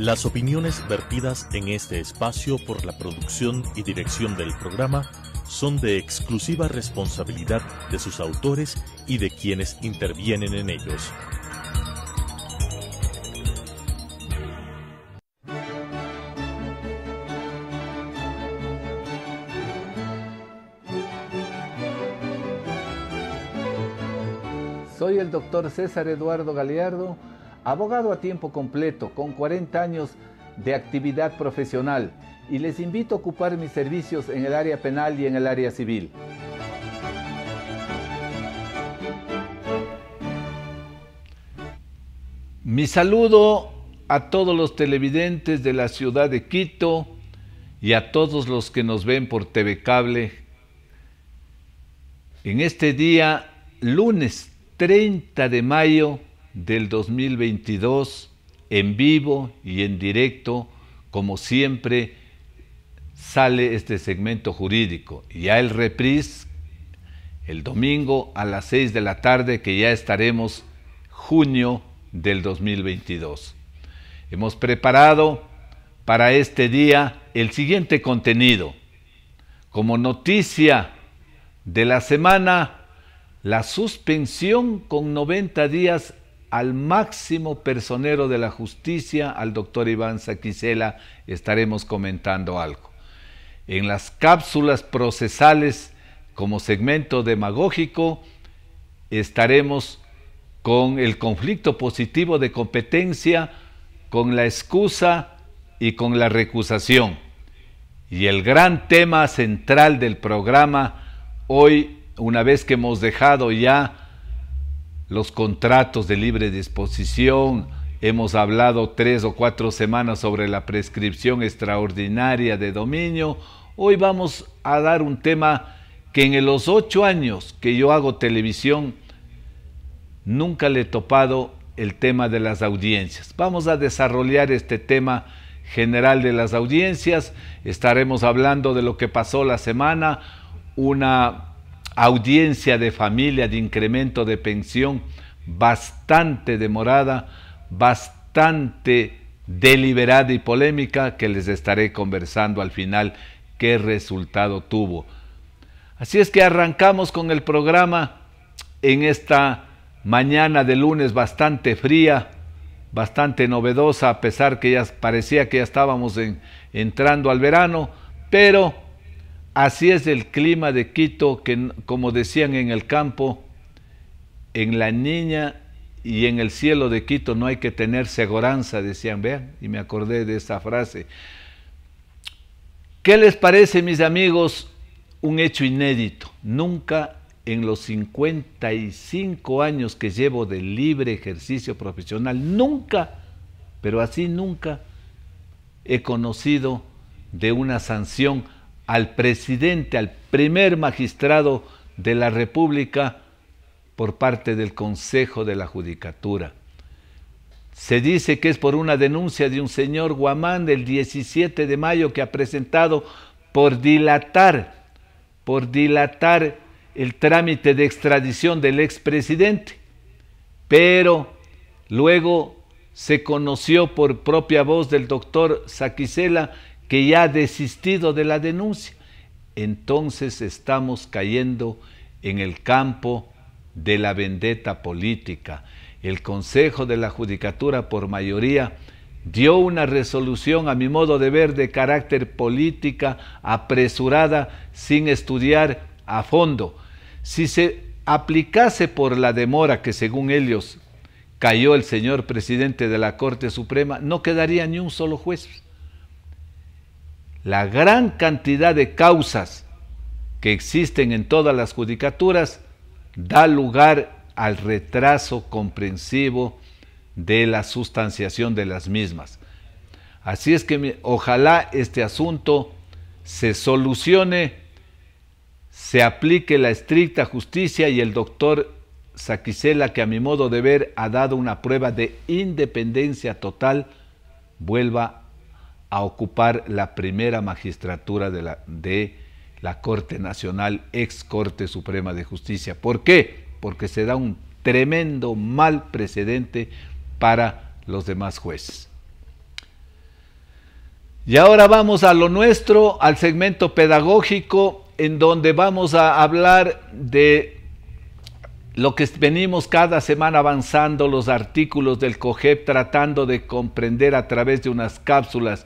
Las opiniones vertidas en este espacio por la producción y dirección del programa son de exclusiva responsabilidad de sus autores y de quienes intervienen en ellos. Soy el doctor César Eduardo Galeardo abogado a tiempo completo con 40 años de actividad profesional y les invito a ocupar mis servicios en el área penal y en el área civil. Mi saludo a todos los televidentes de la ciudad de Quito y a todos los que nos ven por TV Cable. En este día, lunes 30 de mayo del 2022 en vivo y en directo, como siempre sale este segmento jurídico. Y a el reprise el domingo a las 6 de la tarde, que ya estaremos junio del 2022. Hemos preparado para este día el siguiente contenido. Como noticia de la semana, la suspensión con 90 días al máximo personero de la justicia, al doctor Iván Saquicela, estaremos comentando algo. En las cápsulas procesales, como segmento demagógico, estaremos con el conflicto positivo de competencia, con la excusa y con la recusación. Y el gran tema central del programa, hoy, una vez que hemos dejado ya los contratos de libre disposición, hemos hablado tres o cuatro semanas sobre la prescripción extraordinaria de dominio, hoy vamos a dar un tema que en los ocho años que yo hago televisión, nunca le he topado el tema de las audiencias. Vamos a desarrollar este tema general de las audiencias, estaremos hablando de lo que pasó la semana, una audiencia de familia de incremento de pensión bastante demorada, bastante deliberada y polémica que les estaré conversando al final qué resultado tuvo. Así es que arrancamos con el programa en esta mañana de lunes bastante fría, bastante novedosa, a pesar que ya parecía que ya estábamos en, entrando al verano, pero Así es el clima de Quito que, como decían en el campo, en la niña y en el cielo de Quito no hay que tener seguranza, decían, vean, y me acordé de esa frase. ¿Qué les parece, mis amigos? Un hecho inédito. Nunca en los 55 años que llevo de libre ejercicio profesional, nunca, pero así nunca, he conocido de una sanción al presidente, al primer magistrado de la República por parte del Consejo de la Judicatura. Se dice que es por una denuncia de un señor Guamán del 17 de mayo que ha presentado por dilatar, por dilatar el trámite de extradición del expresidente. Pero luego se conoció por propia voz del doctor Saquicela que ya ha desistido de la denuncia, entonces estamos cayendo en el campo de la vendetta política. El Consejo de la Judicatura por mayoría dio una resolución, a mi modo de ver, de carácter política, apresurada, sin estudiar a fondo. Si se aplicase por la demora que según ellos cayó el señor presidente de la Corte Suprema, no quedaría ni un solo juez la gran cantidad de causas que existen en todas las judicaturas da lugar al retraso comprensivo de la sustanciación de las mismas. Así es que ojalá este asunto se solucione, se aplique la estricta justicia y el doctor Saquisela, que a mi modo de ver ha dado una prueba de independencia total, vuelva a ocupar la primera magistratura de la, de la Corte Nacional, ex Corte Suprema de Justicia. ¿Por qué? Porque se da un tremendo mal precedente para los demás jueces. Y ahora vamos a lo nuestro, al segmento pedagógico, en donde vamos a hablar de lo que venimos cada semana avanzando los artículos del COGEP tratando de comprender a través de unas cápsulas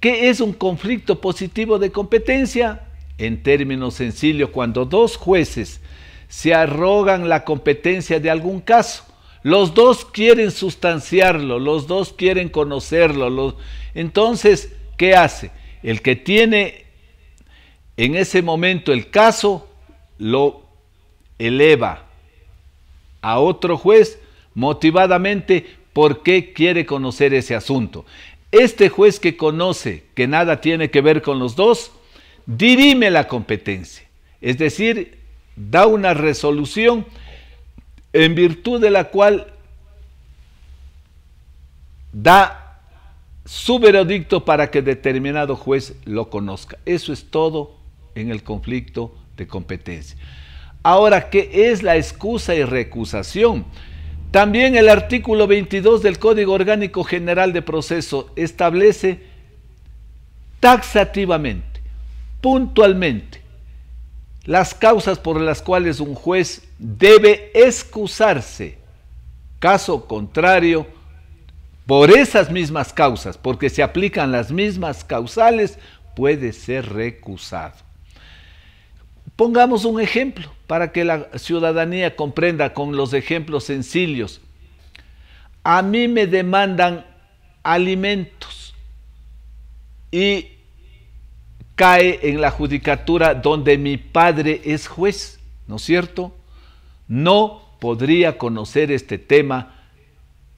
qué es un conflicto positivo de competencia. En términos sencillos, cuando dos jueces se arrogan la competencia de algún caso, los dos quieren sustanciarlo, los dos quieren conocerlo. Entonces, ¿qué hace? El que tiene en ese momento el caso lo eleva, a otro juez motivadamente porque quiere conocer ese asunto. Este juez que conoce que nada tiene que ver con los dos, dirime la competencia. Es decir, da una resolución en virtud de la cual da su veredicto para que determinado juez lo conozca. Eso es todo en el conflicto de competencia. Ahora, ¿qué es la excusa y recusación? También el artículo 22 del Código Orgánico General de Proceso establece taxativamente, puntualmente, las causas por las cuales un juez debe excusarse. Caso contrario, por esas mismas causas, porque se aplican las mismas causales, puede ser recusado. Pongamos un ejemplo para que la ciudadanía comprenda con los ejemplos sencillos. A mí me demandan alimentos y cae en la judicatura donde mi padre es juez, ¿no es cierto? No podría conocer este tema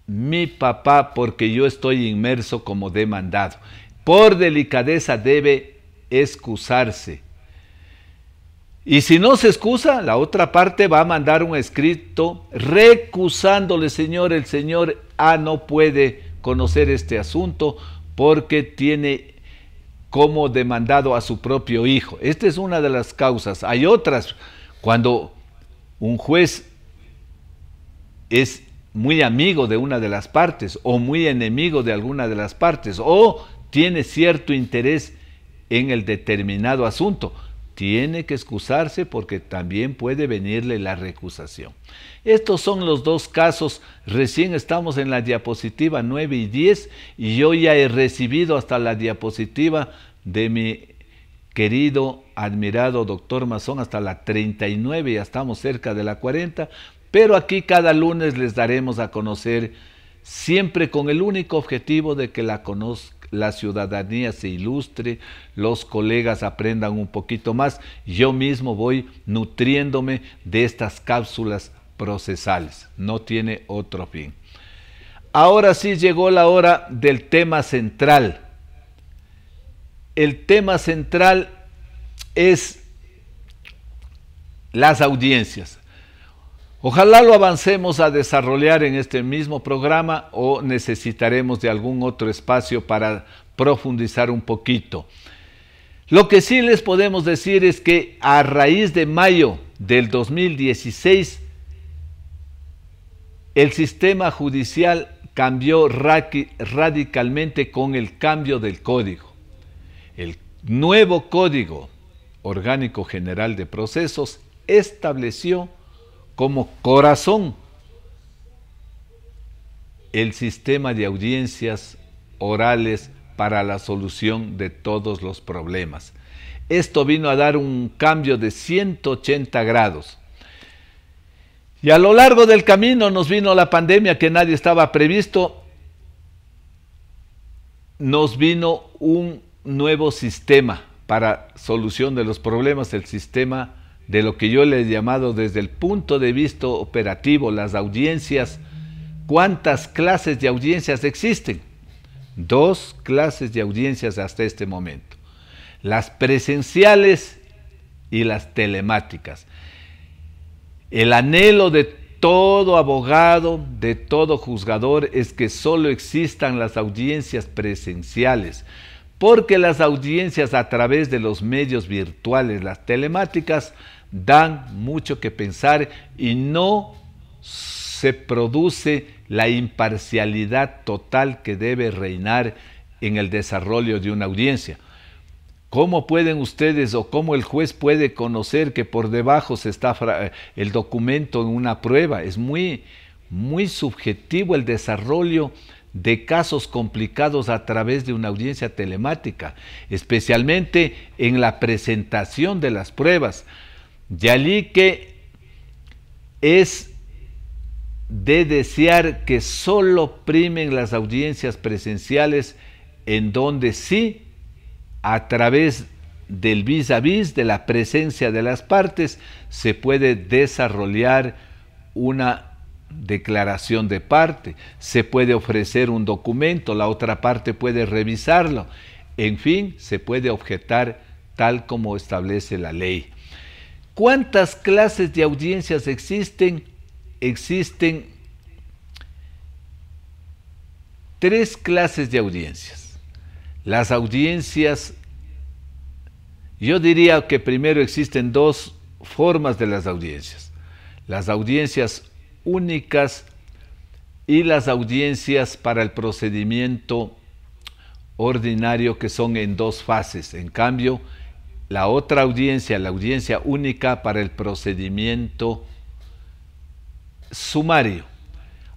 mi papá porque yo estoy inmerso como demandado. Por delicadeza debe excusarse y si no se excusa, la otra parte va a mandar un escrito recusándole, señor, el señor A ah, no puede conocer este asunto porque tiene como demandado a su propio hijo. Esta es una de las causas. Hay otras, cuando un juez es muy amigo de una de las partes o muy enemigo de alguna de las partes o tiene cierto interés en el determinado asunto tiene que excusarse porque también puede venirle la recusación. Estos son los dos casos, recién estamos en la diapositiva 9 y 10 y yo ya he recibido hasta la diapositiva de mi querido, admirado doctor Mazón hasta la 39, ya estamos cerca de la 40, pero aquí cada lunes les daremos a conocer siempre con el único objetivo de que la conozcan la ciudadanía se ilustre, los colegas aprendan un poquito más. Yo mismo voy nutriéndome de estas cápsulas procesales. No tiene otro fin. Ahora sí llegó la hora del tema central. El tema central es las audiencias. Ojalá lo avancemos a desarrollar en este mismo programa o necesitaremos de algún otro espacio para profundizar un poquito. Lo que sí les podemos decir es que a raíz de mayo del 2016, el sistema judicial cambió radicalmente con el cambio del código. El nuevo Código Orgánico General de Procesos estableció como corazón el sistema de audiencias orales para la solución de todos los problemas. Esto vino a dar un cambio de 180 grados. Y a lo largo del camino nos vino la pandemia que nadie estaba previsto. Nos vino un nuevo sistema para solución de los problemas, el sistema de lo que yo le he llamado desde el punto de vista operativo, las audiencias, ¿cuántas clases de audiencias existen? Dos clases de audiencias hasta este momento, las presenciales y las telemáticas. El anhelo de todo abogado, de todo juzgador, es que solo existan las audiencias presenciales, porque las audiencias a través de los medios virtuales, las telemáticas, dan mucho que pensar y no se produce la imparcialidad total que debe reinar en el desarrollo de una audiencia. ¿Cómo pueden ustedes o cómo el juez puede conocer que por debajo se está el documento en una prueba? Es muy, muy subjetivo el desarrollo de casos complicados a través de una audiencia telemática, especialmente en la presentación de las pruebas que es de desear que solo primen las audiencias presenciales en donde sí, a través del vis a vis, de la presencia de las partes, se puede desarrollar una declaración de parte, se puede ofrecer un documento, la otra parte puede revisarlo, en fin, se puede objetar tal como establece la ley. ¿Cuántas clases de audiencias existen? Existen tres clases de audiencias. Las audiencias, yo diría que primero existen dos formas de las audiencias. Las audiencias únicas y las audiencias para el procedimiento ordinario que son en dos fases. En cambio, la otra audiencia, la audiencia única para el procedimiento sumario.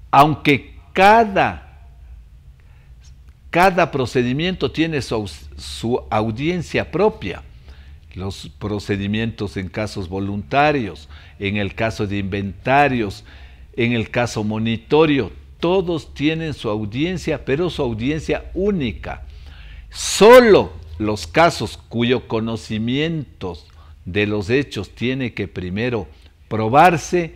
Aunque cada, cada procedimiento tiene su, su audiencia propia los procedimientos en casos voluntarios, en el caso de inventarios, en el caso monitorio, todos tienen su audiencia, pero su audiencia única. Solo los casos cuyo conocimiento de los hechos tiene que primero probarse,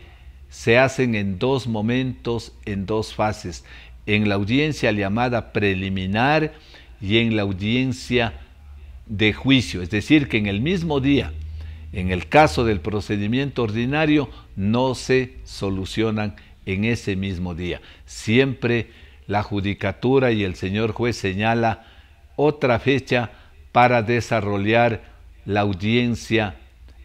se hacen en dos momentos, en dos fases, en la audiencia llamada preliminar y en la audiencia de juicio. Es decir, que en el mismo día, en el caso del procedimiento ordinario, no se solucionan en ese mismo día. Siempre la judicatura y el señor juez señala otra fecha para desarrollar la audiencia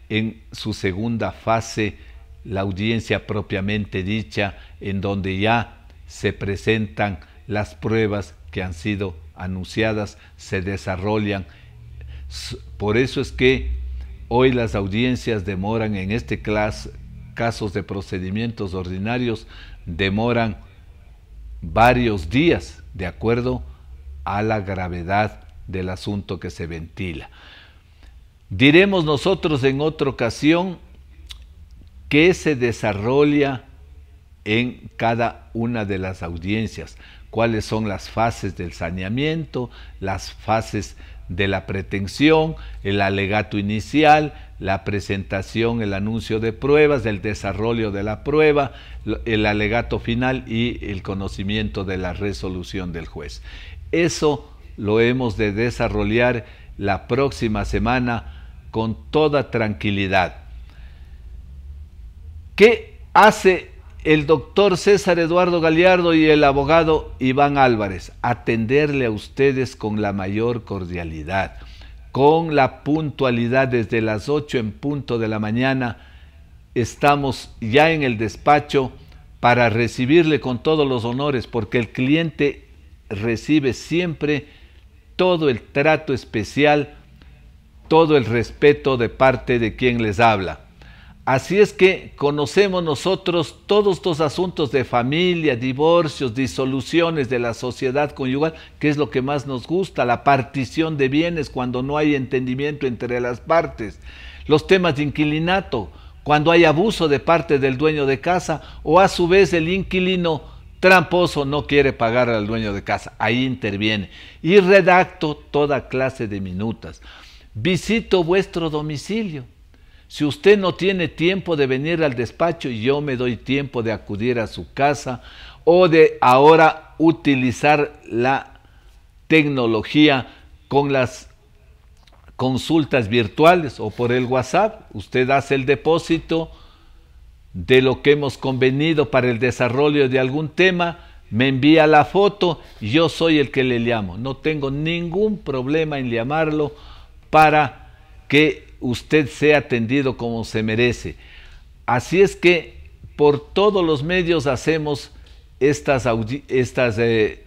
en su segunda fase, la audiencia propiamente dicha, en donde ya se presentan las pruebas que han sido anunciadas, se desarrollan. Por eso es que hoy las audiencias demoran en este clase, casos de procedimientos ordinarios, demoran varios días, de acuerdo a la gravedad del asunto que se ventila. Diremos nosotros en otra ocasión qué se desarrolla en cada una de las audiencias, cuáles son las fases del saneamiento, las fases de la pretensión, el alegato inicial, la presentación, el anuncio de pruebas, el desarrollo de la prueba, el alegato final y el conocimiento de la resolución del juez. Eso lo hemos de desarrollar la próxima semana con toda tranquilidad. ¿Qué hace el doctor César Eduardo Galiardo y el abogado Iván Álvarez? Atenderle a ustedes con la mayor cordialidad, con la puntualidad desde las 8 en punto de la mañana. Estamos ya en el despacho para recibirle con todos los honores, porque el cliente recibe siempre todo el trato especial, todo el respeto de parte de quien les habla. Así es que conocemos nosotros todos estos asuntos de familia, divorcios, disoluciones de la sociedad conyugal, que es lo que más nos gusta, la partición de bienes cuando no hay entendimiento entre las partes, los temas de inquilinato, cuando hay abuso de parte del dueño de casa o a su vez el inquilino tramposo no quiere pagar al dueño de casa, ahí interviene. Y redacto toda clase de minutas. Visito vuestro domicilio. Si usted no tiene tiempo de venir al despacho, yo me doy tiempo de acudir a su casa o de ahora utilizar la tecnología con las consultas virtuales o por el WhatsApp. Usted hace el depósito de lo que hemos convenido para el desarrollo de algún tema, me envía la foto yo soy el que le llamo. No tengo ningún problema en llamarlo para que usted sea atendido como se merece. Así es que por todos los medios hacemos estas, estas eh,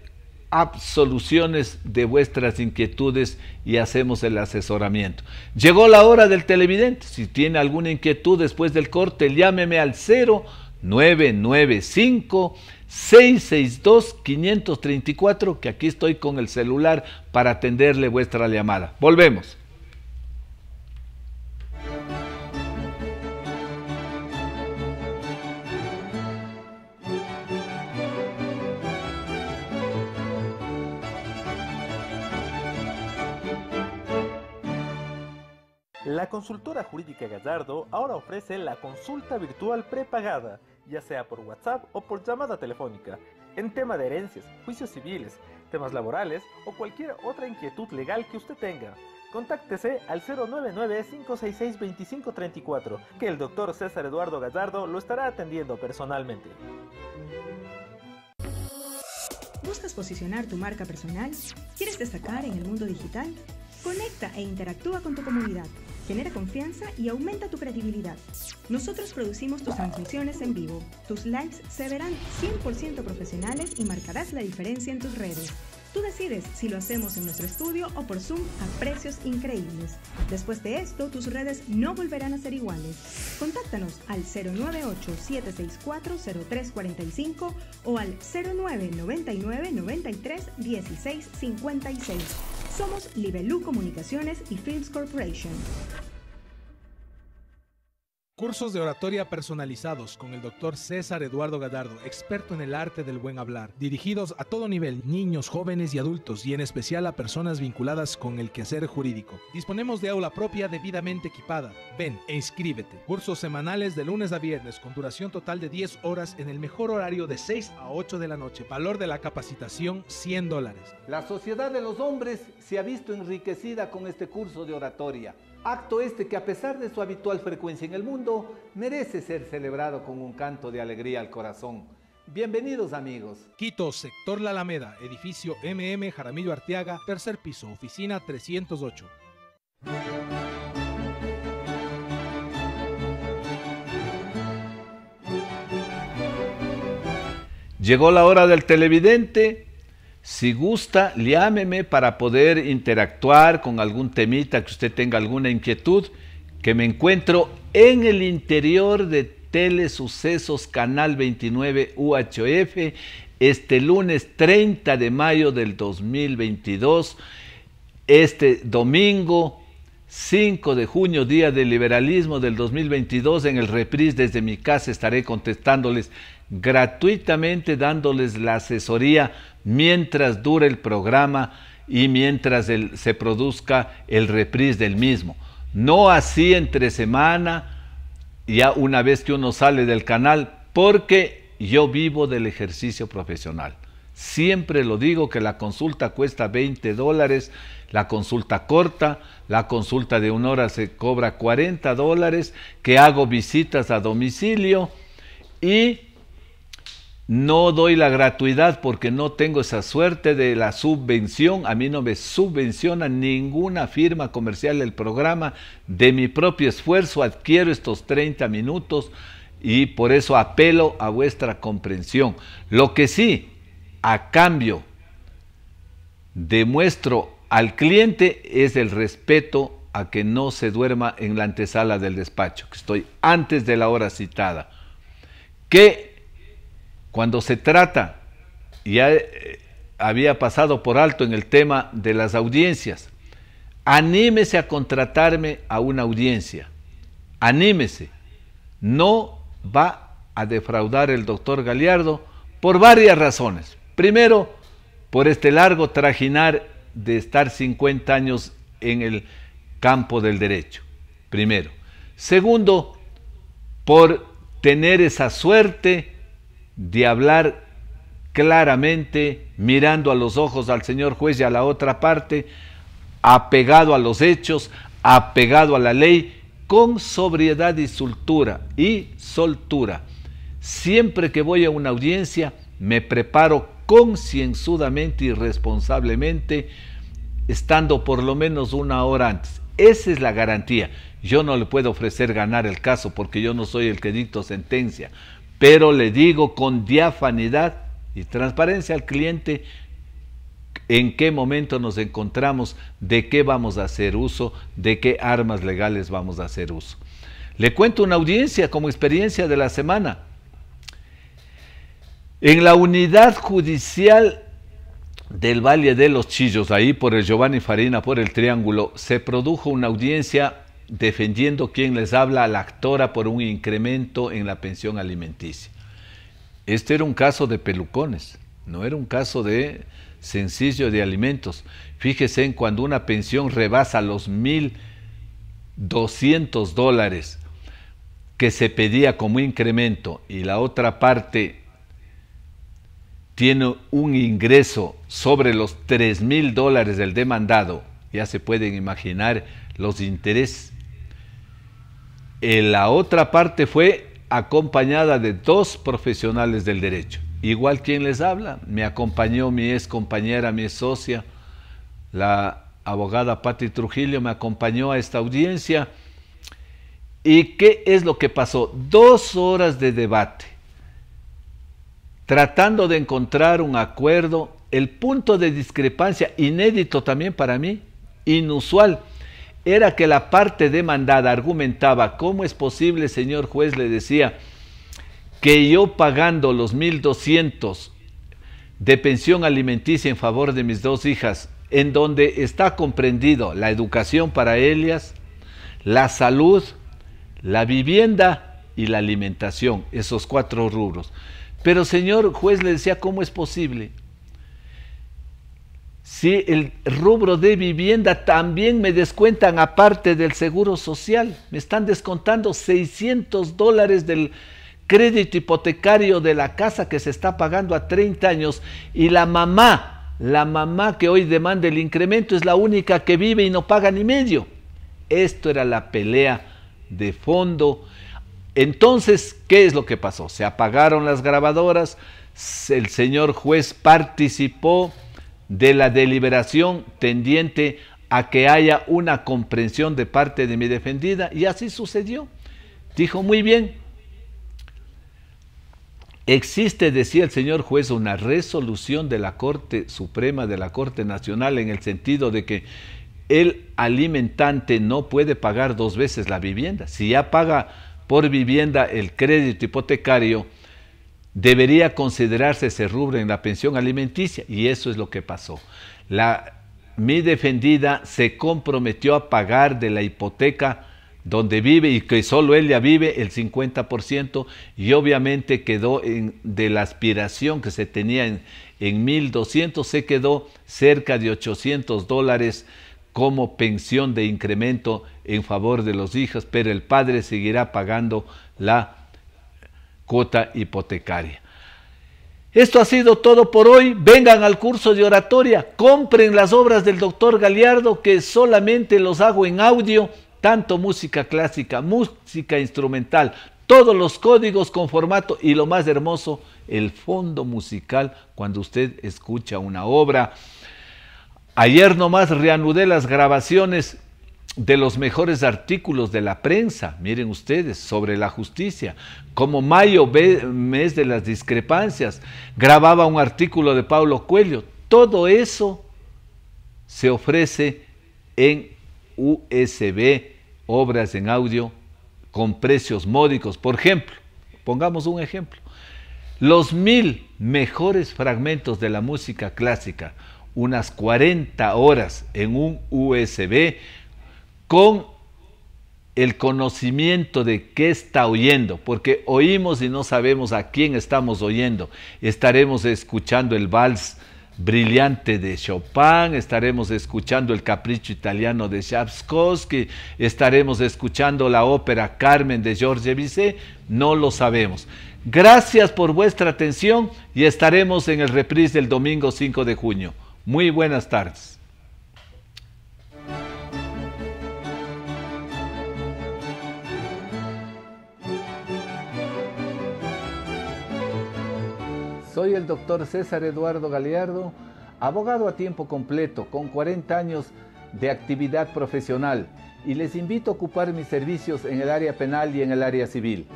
absoluciones de vuestras inquietudes y hacemos el asesoramiento. Llegó la hora del televidente. Si tiene alguna inquietud después del corte, llámeme al 0995 662 534, que aquí estoy con el celular para atenderle vuestra llamada. Volvemos. La consultora jurídica Gallardo ahora ofrece la consulta virtual prepagada, ya sea por WhatsApp o por llamada telefónica, en tema de herencias, juicios civiles, temas laborales o cualquier otra inquietud legal que usted tenga. Contáctese al 099-566-2534, que el doctor César Eduardo Gallardo lo estará atendiendo personalmente. ¿Buscas posicionar tu marca personal? ¿Quieres destacar en el mundo digital? Conecta e interactúa con tu comunidad genera confianza y aumenta tu credibilidad. Nosotros producimos tus transmisiones en vivo. Tus lives se verán 100% profesionales y marcarás la diferencia en tus redes. Tú decides si lo hacemos en nuestro estudio o por Zoom a precios increíbles. Después de esto, tus redes no volverán a ser iguales. Contáctanos al 098-764-0345 o al 0999 93 somos Libelu Comunicaciones y Films Corporation. Cursos de oratoria personalizados con el doctor César Eduardo Gadardo, experto en el arte del buen hablar, dirigidos a todo nivel, niños, jóvenes y adultos, y en especial a personas vinculadas con el quehacer jurídico. Disponemos de aula propia debidamente equipada. Ven e inscríbete. Cursos semanales de lunes a viernes con duración total de 10 horas en el mejor horario de 6 a 8 de la noche. Valor de la capacitación 100 dólares. La sociedad de los hombres se ha visto enriquecida con este curso de oratoria. Acto este que a pesar de su habitual frecuencia en el mundo, merece ser celebrado con un canto de alegría al corazón. Bienvenidos amigos. Quito, sector La Alameda, edificio MM Jaramillo Arteaga, tercer piso, oficina 308. Llegó la hora del televidente si gusta, llámeme para poder interactuar con algún temita que usted tenga alguna inquietud, que me encuentro en el interior de Telesucesos Canal 29 UHF este lunes 30 de mayo del 2022, este domingo 5 de junio, Día del Liberalismo del 2022, en el reprise desde mi casa estaré contestándoles gratuitamente dándoles la asesoría mientras dure el programa y mientras se produzca el reprise del mismo. No así entre semana, ya una vez que uno sale del canal, porque yo vivo del ejercicio profesional. Siempre lo digo que la consulta cuesta 20 dólares, la consulta corta, la consulta de una hora se cobra 40 dólares, que hago visitas a domicilio y no doy la gratuidad porque no tengo esa suerte de la subvención. A mí no me subvenciona ninguna firma comercial del programa. De mi propio esfuerzo adquiero estos 30 minutos y por eso apelo a vuestra comprensión. Lo que sí, a cambio, demuestro al cliente es el respeto a que no se duerma en la antesala del despacho, que estoy antes de la hora citada. Que cuando se trata, ya eh, había pasado por alto en el tema de las audiencias, anímese a contratarme a una audiencia, anímese, no va a defraudar el doctor Galiardo por varias razones. Primero, por este largo trajinar de estar 50 años en el campo del derecho, primero. Segundo, por tener esa suerte de hablar claramente, mirando a los ojos al señor juez y a la otra parte, apegado a los hechos, apegado a la ley, con sobriedad y soltura y soltura. Siempre que voy a una audiencia, me preparo concienzudamente y responsablemente, estando por lo menos una hora antes. Esa es la garantía. Yo no le puedo ofrecer ganar el caso porque yo no soy el que dicto sentencia pero le digo con diafanidad y transparencia al cliente en qué momento nos encontramos, de qué vamos a hacer uso, de qué armas legales vamos a hacer uso. Le cuento una audiencia como experiencia de la semana. En la unidad judicial del Valle de los Chillos, ahí por el Giovanni Farina, por el Triángulo, se produjo una audiencia defendiendo quien les habla a la actora por un incremento en la pensión alimenticia. Este era un caso de pelucones, no era un caso de sencillo de alimentos. Fíjese en cuando una pensión rebasa los 1.200 dólares que se pedía como incremento y la otra parte tiene un ingreso sobre los 3.000 mil dólares del demandado, ya se pueden imaginar los intereses eh, la otra parte fue acompañada de dos profesionales del derecho. Igual quien les habla, me acompañó mi ex compañera, mi ex socia, la abogada Patti Trujillo, me acompañó a esta audiencia. ¿Y qué es lo que pasó? Dos horas de debate, tratando de encontrar un acuerdo, el punto de discrepancia, inédito también para mí, inusual era que la parte demandada argumentaba, ¿cómo es posible, señor juez? Le decía, que yo pagando los 1.200 de pensión alimenticia en favor de mis dos hijas, en donde está comprendido la educación para ellas, la salud, la vivienda y la alimentación, esos cuatro rubros. Pero señor juez le decía, ¿cómo es posible? si el rubro de vivienda también me descuentan aparte del seguro social, me están descontando 600 dólares del crédito hipotecario de la casa que se está pagando a 30 años y la mamá, la mamá que hoy demanda el incremento es la única que vive y no paga ni medio. Esto era la pelea de fondo. Entonces, ¿qué es lo que pasó? Se apagaron las grabadoras, el señor juez participó de la deliberación tendiente a que haya una comprensión de parte de mi defendida y así sucedió. Dijo, muy bien, existe, decía el señor juez, una resolución de la Corte Suprema, de la Corte Nacional, en el sentido de que el alimentante no puede pagar dos veces la vivienda. Si ya paga por vivienda el crédito hipotecario, debería considerarse ese rubro en la pensión alimenticia y eso es lo que pasó. La, mi defendida se comprometió a pagar de la hipoteca donde vive y que solo ella vive el 50% y obviamente quedó de la aspiración que se tenía en, en 1.200, se quedó cerca de 800 dólares como pensión de incremento en favor de los hijos, pero el padre seguirá pagando la cota hipotecaria. Esto ha sido todo por hoy. Vengan al curso de oratoria, compren las obras del doctor Galiardo que solamente los hago en audio, tanto música clásica, música instrumental, todos los códigos con formato y lo más hermoso, el fondo musical cuando usted escucha una obra. Ayer nomás reanudé las grabaciones de los mejores artículos de la prensa, miren ustedes, sobre la justicia, como Mayo, mes de las discrepancias, grababa un artículo de Pablo Coelho, todo eso se ofrece en USB, obras en audio con precios módicos. Por ejemplo, pongamos un ejemplo, los mil mejores fragmentos de la música clásica, unas 40 horas en un USB con el conocimiento de qué está oyendo, porque oímos y no sabemos a quién estamos oyendo. Estaremos escuchando el vals brillante de Chopin, estaremos escuchando el capricho italiano de Tchaikovsky, estaremos escuchando la ópera Carmen de Georges Bizet, no lo sabemos. Gracias por vuestra atención y estaremos en el reprise del domingo 5 de junio. Muy buenas tardes. Soy el doctor César Eduardo Galeardo, abogado a tiempo completo, con 40 años de actividad profesional, y les invito a ocupar mis servicios en el área penal y en el área civil.